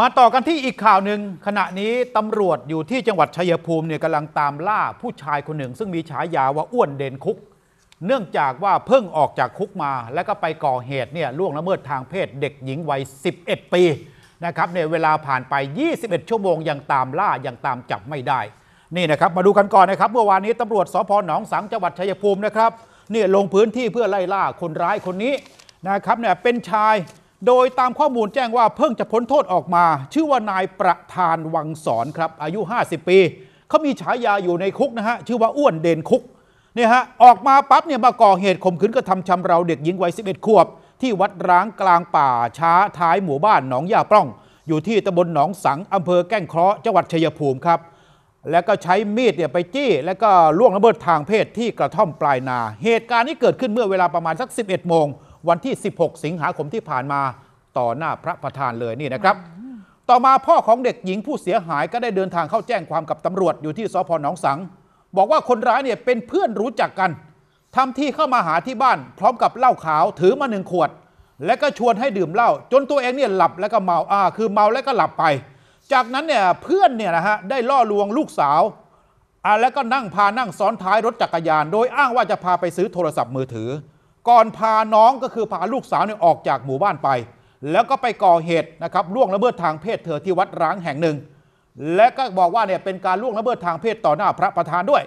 มาต่อกันที่อีกข่าวหนึ่งขณะนี้ตำรวจอยู่ที่จังหวัดชัยภูมิเนี่ยกำลังตามล่าผู้ชายคนหนึ่ง ซึ่งมีฉายาว่าอ้วนเด่นคุก เนื่องจากว่าเพิ่งออกจากคุกมา แล้วก็ไปก่อเหตุเนี่ยล่วงละเมิดทางเพศเด็กหญิงวัย11 ปีนะครับเนี่ยเวลาผ่านไป 21 ชั่วโมง ยังตามล่ายังตามจับไม่ได้ นี่นะครับมาดูกันก่อนนะครับเมื่อวานนี้ตำรวจสพหนองสังจังหวัดชัยภูมินะครับเนี่ยลงพื้นที่เพื่อไล่ล่าคนร้ายคนนี้นะครับเนี่ยเป็นชายโดยตามข้อมูลแจ้งว่าเพิ่งจะพ้นโทษออกมา ชื่อว่านายประธานวังสอนครับอายุ 50 ปีเขามีฉายาอยู่ในคุกนะฮะชื่อว่าอ้วนเดนคุกเนี่ยฮะออกมาปั๊บเนี่ยมาก่อเหตุข่มขืนกระทำชำเราเด็กหญิงวัย11 ขวบ ที่วัดร้างกลางป่าช้าท้ายหมู่บ้านหนองยาปล้อง อยู่ที่ตำบลหนองสังอำเภอแก้งเคราะห์จังหวัดชัยภูมิครับแล้วก็ใช้มีดเนี่ยไปจี้ แล้วก็ล่วงละเมิดทางเพศที่กระท่อมปลายนา เหตุการณ์นี้เกิดขึ้นเมื่อเวลาประมาณสัก 11โมงวันที่ 16 สิงหาคมที่ผ่านมาต่อหน้าพระประธานเลยนี่นะครับ ต่อมาพ่อของเด็กหญิงผู้เสียหายก็ได้เดินทางเข้าแจ้งความกับตำรวจอยู่ที่สพหนองสัง บอกว่าคนร้ายเนี่ยเป็นเพื่อนรู้จักกันทำที่เข้ามาหาที่บ้านพร้อมกับเหล้าขาวถือมาหนึ่งขวด และก็ชวนให้ดื่มเหล้าจนตัวเองเนี่ยหลับแล้วก็เมาอ่าคือเมาแล้วก็หลับไป จากนั้นเนี่ยเพื่อนเนี่ยนะฮะได้ล่อลวงลูกสาวอ่าแล้วก็นั่งพานั่งซ้อนท้ายรถจักรยาน โดยอ้างว่าจะพาไปซื้อโทรศัพท์มือถือก่อนพาน้องก็คือพาลูกสาวเนี่ยออกจากหมู่บ้านไป แล้วก็ไปก่อเหตุนะครับล่วงละเมิดทางเพศเธอที่วัดร้างแห่งหนึ่ง และก็บอกว่าเนี่ยเป็นการล่วงละเมิดทางเพศต่อหน้าพระประธานด้วย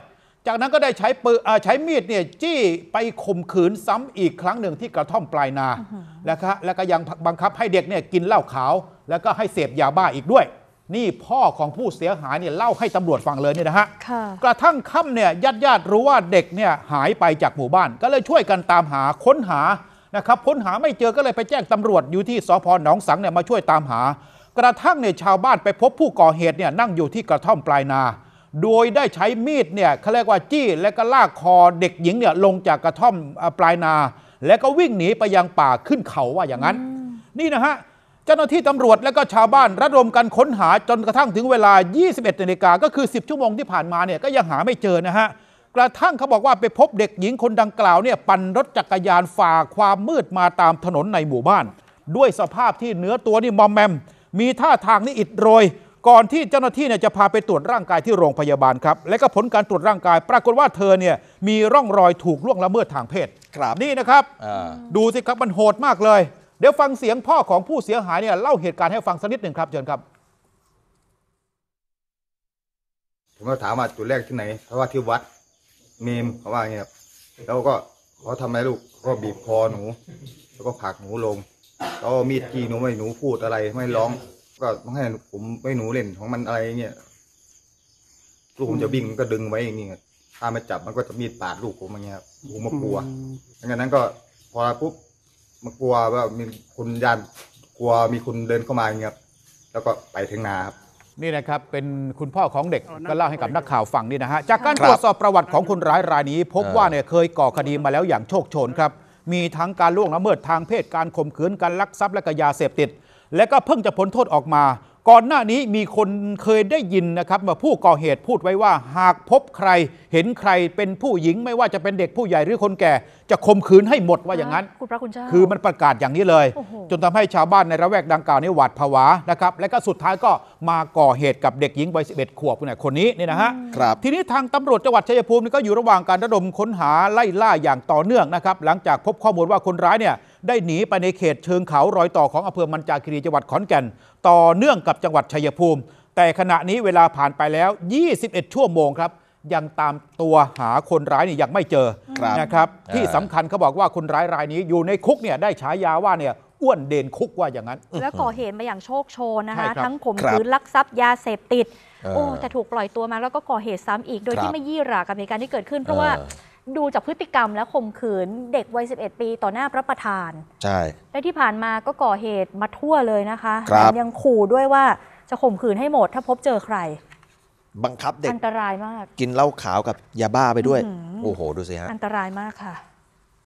จากนั้นก็ได้ใช้ปืนใช้มีดเนี่ยจี้ไปข่มขืนซ้ำอีกครั้งหนึ่งที่กระท่อมปลายนา แล้วก็แล้วก็ยังบังคับให้เด็กเนี่ยกินเหล้าขาวแล้วก็ให้เสพยาบ้าอีกด้วยนี่พ่อของผู้เสียหายเนี่ยเล่าให้ตำรวจฟังเลยเนี่ยนะฮะ กระทั่งค่ำเนี่ยญาติญาติรู้ว่าเด็กเนี่ยหายไปจากหมู่บ้าน ก็เลยช่วยกันตามหาค้นหา นะครับค้นหาไม่เจอก็เลยไปแจ้งตำรวจอยู่ที่สพหนองสังเนี่ยมาช่วยตามหา กระทั่งเนี่ยชาวบ้านไปพบผู้ก่อเหตุเนี่ยนั่งอยู่ที่กระท่อมปลายนา โดยได้ใช้มีดเนี่ยเขาเรียกว่าจี้และก็ลากคอเด็กหญิงเนี่ยลงจากกระท่อมปลายนา และก็วิ่งหนีไปยังป่าขึ้นเขาว่าอย่างนั้น นี่นะฮะเจ้าหน้าที่ตำรวจและก็ชาวบ้าน ระดมกันค้นหาจนกระทั่งถึงเวลา 21 นาฬิกาก็คือ 10 ชั่วโมงที่ผ่านมาเนี่ยก็ยังหาไม่เจอนะฮะ กระทั่งเขาบอกว่า ไปพบเด็กหญิงคนดังกล่าวเนี่ยปั่นรถจักรยานฝ่าความมืดมาตามถนนในหมู่บ้าน ด้วยสภาพที่เนื้อตัวนี่มอมแมม มีท่าทางนี่อิดโรย ก่อนที่เจ้าหน้าที่เนี่ยจะพาไปตรวจร่างกายที่โรงพยาบาลครับ และก็ผลการตรวจร่างกาย ปรากฏว่าเธอเนี่ยมีร่องรอยถูกล่วงละเมิดทางเพศครับนี่นะครับดูสิครับมันโหดมากเลยเดี๋ยวฟังเสียงพ่อของผู้เสียหายเนี่ยเล่าเหตุการณ์ให้ฟังสักนิดหนึ่งครับเชิญครับ ผมก็ถามว่าจุดแรกที่ไหนเขาว่าที่วัด เมมเขาว่า่าเงี้ยแล้วก็เขาทำอะไรลูก ก็บีบคอหนู แล้วก็ผักหนูลงแล้วเอามีดจี้หนูไม่หนูพูดอะไรไม่ร้อง ก็ต้องให้ผมไม่หนูเล่นของมันอะไรเงี้ยลูกผมจะวิ่งนก็ดึงไว้อย่างนี้ถ้ามาจับมันก็จะมีดปาดลูกผมอย่างเงี้ยครับผมมากลัวดังนั้นก็ พอปุ๊บมากลัวว่ามีคุณยานกลัวมีคุณเดินเข้ามาอย่างเงี้ยแล้วก็ไปถึงนาครับนี่นะครับเป็นคุณพ่อของเด็กก็เล่าให้กับนักข่าวฟังนี่นะฮะจากการตรวจสอบประวัติของคนร้ายรายนี้ พบว่าเนี่ยเคยก่อคดีมาแล้วอย่างโชคโชนครับ มีทั้งการล่วงละเมิดทางเพศการข่มขืนการลักทรัพย์และก็ยาเสพติด และก็เพิ่งจะพ้นโทษออกมา ก่อนหน้านี้มีคนเคยได้ยินนะครับว่าผู้ก่อเหตุพูดไว้ว่าหากพบใคร เห็นใครเป็นผู้หญิงไม่ว่าจะเป็นเด็กผู้ใหญ่หรือคนแก่จะคมคืนให้หมดว่าอย่างนั้น คุณพระคุณเจ้าคือมันประกาศอย่างนี้เลย จนทำให้ชาวบ้านในระแวกดังกล่าวนี้หวาดผวานะครับและก็สุดท้ายก็มาก่อเหตุกับเด็กหญิงวัยสิบเอ็ดขวบคนนี้นี่นะฮะครับทีนี้ทางตำรวจจังหวัดชัยภูมิก็อยู่ระหว่างการระดมค้นหาไล่ล่าอย่างต่อเนื่องนะครับหลังจากพบข้อมูลว่าคนร้ายเนี่ยได้หนี ไปในเขตเชิงเขารอยต่อของอำเภอมันจาคีรีจังหวัดขอนแก่นต่อเนื่องกับจังหวัดชัยภูมิ แต่ขณะนี้เวลาผ่านไปแล้ว 21ชั่วโมงครับยังตามตัวหาคนร้ายนี่ยังไม่เจอนะครับที่สำคัญเขาบอกว่าคนร้ายรายนี้อยู่ในคุกเนี่ยได้ฉายาว่าเนี่ยอ้วนเด่นคุกว่าอย่างนั้น แล้วก่อเหตุมาอย่างโชคโชนนะคะ ทั้งข่มขืน ลักทรัพย์ยาเสพติดโอ้แต่ถูกปล่อยตัวมาแล้วก็ก่อเหตุซ้ำอีกโดยที่ไม่ยี่หรากับเหตุการณ์ที่เกิดขึ้น เพราะว่าดูจากพฤติกรรมและข่มขืนเด็กวัย11 ปีต่อหน้าพระประธานใช่และที่ผ่านมาก็ก่อเหตุมาทั่วเลยนะคะ ยังขู่ด้วยว่าจะข่มขืนให้หมด ถ้าพบเจอใครบังคับเด็ก อันตรายมาก กินเหล้าขาวกับยาบ้าไปด้วย โอ้โห ดูสิฮะอันตรายมากค่ะ